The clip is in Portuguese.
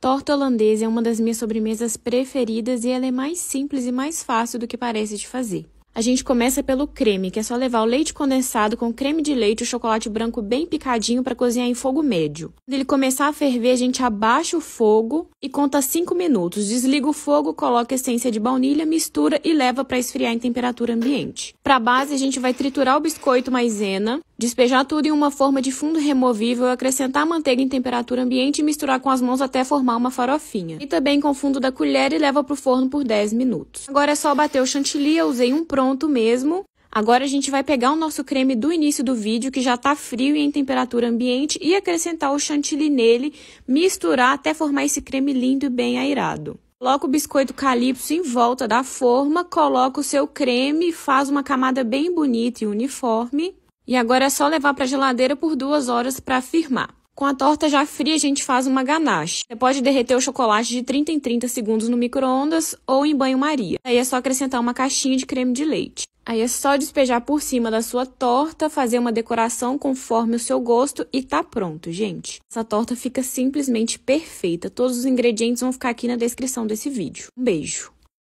Torta holandesa é uma das minhas sobremesas preferidas e ela é mais simples e mais fácil do que parece de fazer. A gente começa pelo creme, que é só levar o leite condensado com creme de leite e o chocolate branco bem picadinho para cozinhar em fogo médio. Quando ele começar a ferver, a gente abaixa o fogo e conta 5 minutos. Desliga o fogo, coloca essência de baunilha, mistura e leva para esfriar em temperatura ambiente. Para base, a gente vai triturar o biscoito maisena Despejar tudo em uma forma de fundo removível, acrescentar manteiga em temperatura ambiente e misturar com as mãos até formar uma farofinha. E também com o fundo da colher e leva pro forno por 10 minutos. Agora é só bater o chantilly, eu usei um pronto mesmo. Agora a gente vai pegar o nosso creme do início do vídeo, que já tá frio e em temperatura ambiente, e acrescentar o chantilly nele, misturar até formar esse creme lindo e bem airado. Coloca o biscoito calypso em volta da forma, coloca o seu creme, faz uma camada bem bonita e uniforme. E agora é só levar para a geladeira por duas horas para firmar. Com a torta já fria, a gente faz uma ganache. Você pode derreter o chocolate de 30 em 30 segundos no micro-ondas ou em banho-maria. Aí é só acrescentar uma caixinha de creme de leite. Aí é só despejar por cima da sua torta, fazer uma decoração conforme o seu gosto e tá pronto, gente. Essa torta fica simplesmente perfeita. Todos os ingredientes vão ficar aqui na descrição desse vídeo. Um beijo!